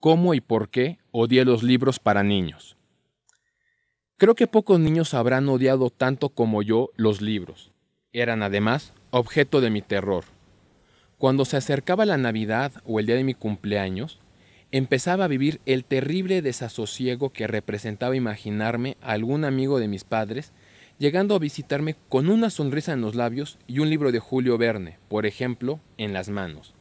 cómo y por qué odié los libros para niños. Creo que pocos niños habrán odiado tanto como yo los libros. Eran además objeto de mi terror. Cuando se acercaba la Navidad o el día de mi cumpleaños, empezaba a vivir el terrible desasosiego que representaba imaginarme a algún amigo de mis padres llegando a visitarme con una sonrisa en los labios y un libro de Julio Verne, por ejemplo, en las manos.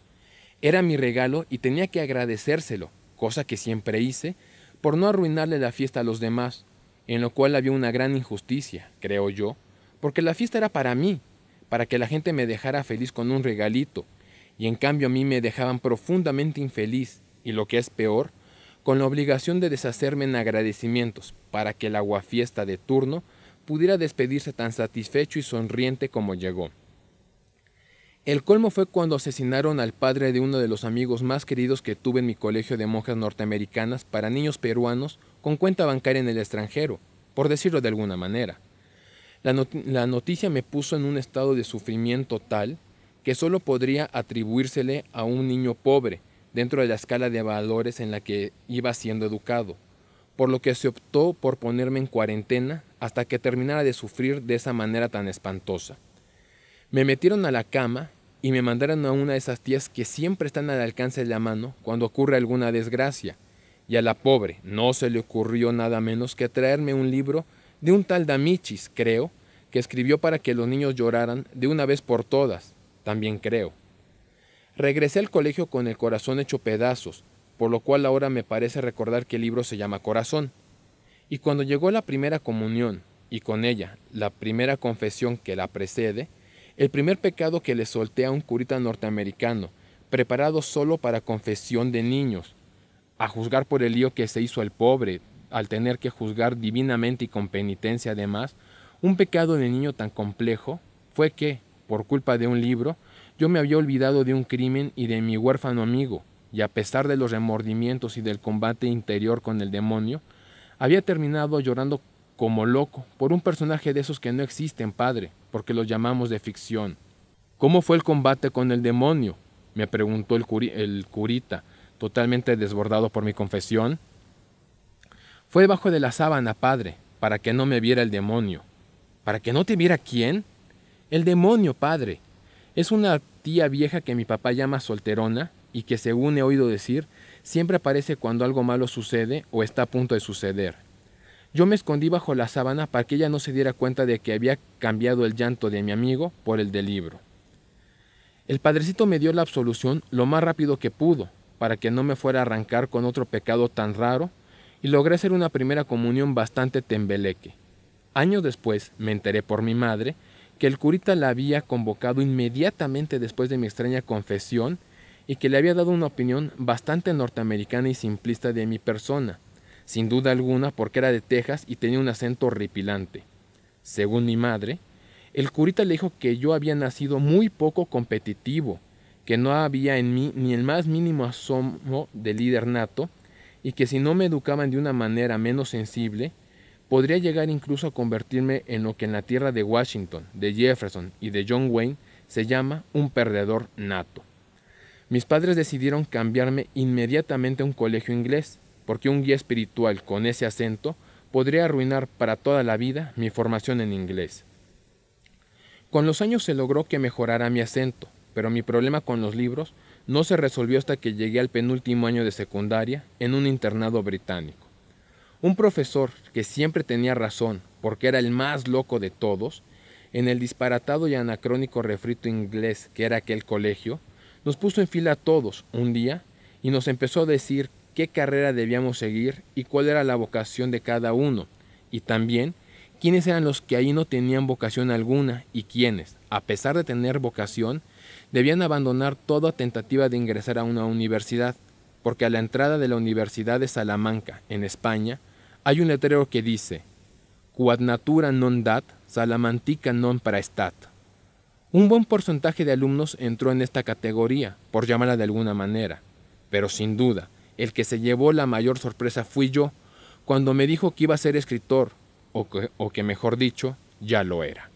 Era mi regalo y tenía que agradecérselo, cosa que siempre hice, por no arruinarle la fiesta a los demás, en lo cual había una gran injusticia, creo yo, porque la fiesta era para mí, para que la gente me dejara feliz con un regalito, y en cambio a mí me dejaban profundamente infeliz, y lo que es peor, con la obligación de deshacerme en agradecimientos, para que el aguafiesta de turno pudiera despedirse tan satisfecho y sonriente como llegó. El colmo fue cuando asesinaron al padre de uno de los amigos más queridos que tuve en mi colegio de monjas norteamericanas para niños peruanos con cuenta bancaria en el extranjero, por decirlo de alguna manera. La, noticia me puso en un estado de sufrimiento tal que solo podría atribuírsele a un niño pobre dentro de la escala de valores en la que iba siendo educado, por lo que se optó por ponerme en cuarentena hasta que terminara de sufrir de esa manera tan espantosa. Me metieron a la cama y me mandaron a una de esas tías que siempre están al alcance de la mano cuando ocurre alguna desgracia. Y a la pobre no se le ocurrió nada menos que traerme un libro de un tal Damichis, creo, que escribió para que los niños lloraran de una vez por todas, también creo. Regresé al colegio con el corazón hecho pedazos, por lo cual ahora me parece recordar que el libro se llama Corazón. Y cuando llegó la primera comunión, y con ella la primera confesión que la precede, el primer pecado que le solté a un curita norteamericano, preparado solo para confesión de niños, a juzgar por el lío que se hizo al pobre, al tener que juzgar divinamente y con penitencia además, un pecado de niño tan complejo fue que, por culpa de un libro, yo me había olvidado de un crimen y de mi huérfano amigo, y a pesar de los remordimientos y del combate interior con el demonio, había terminado llorando como loco por un personaje de esos que no existen, padre, porque los llamamos de ficción. ¿Cómo fue el combate con el demonio? me preguntó el, el curita, totalmente desbordado por mi confesión. Fue debajo de la sábana, padre, para que no me viera el demonio. ¿Para que no te viera quién? El demonio, padre. Es una tía vieja que mi papá llama solterona y que, según he oído decir, siempre aparece cuando algo malo sucede o está a punto de suceder. Yo me escondí bajo la sábana para que ella no se diera cuenta de que había cambiado el llanto de mi amigo por el del libro. El padrecito me dio la absolución lo más rápido que pudo, para que no me fuera a arrancar con otro pecado tan raro, y logré hacer una primera comunión bastante tembeleque. Años después me enteré por mi madre que el curita la había convocado inmediatamente después de mi extraña confesión y que le había dado una opinión bastante norteamericana y simplista de mi persona, sin duda alguna porque era de Texas y tenía un acento horripilante. Según mi madre, el curita le dijo que yo había nacido muy poco competitivo, que no había en mí ni el más mínimo asomo de líder nato, y que si no me educaban de una manera menos sensible, podría llegar incluso a convertirme en lo que en la tierra de Washington, de Jefferson y de John Wayne se llama un perdedor nato. Mis padres decidieron cambiarme inmediatamente a un colegio inglés, porque un guía espiritual con ese acento podría arruinar para toda la vida mi formación en inglés. Con los años se logró que mejorara mi acento, pero mi problema con los libros no se resolvió hasta que llegué al penúltimo año de secundaria en un internado británico. Un profesor que siempre tenía razón porque era el más loco de todos, en el disparatado y anacrónico refrito inglés que era aquel colegio, nos puso en fila a todos un día y nos empezó a decir qué carrera debíamos seguir y cuál era la vocación de cada uno, y también quiénes eran los que ahí no tenían vocación alguna y quiénes, a pesar de tener vocación, debían abandonar toda tentativa de ingresar a una universidad, porque a la entrada de la Universidad de Salamanca, en España, hay un letrero que dice, Quad natura non dat, salamantica non praestat. Un buen porcentaje de alumnos entró en esta categoría, por llamarla de alguna manera, pero sin duda, el que se llevó la mayor sorpresa fui yo, cuando me dijo que iba a ser escritor, o que, o que mejor dicho, ya lo era.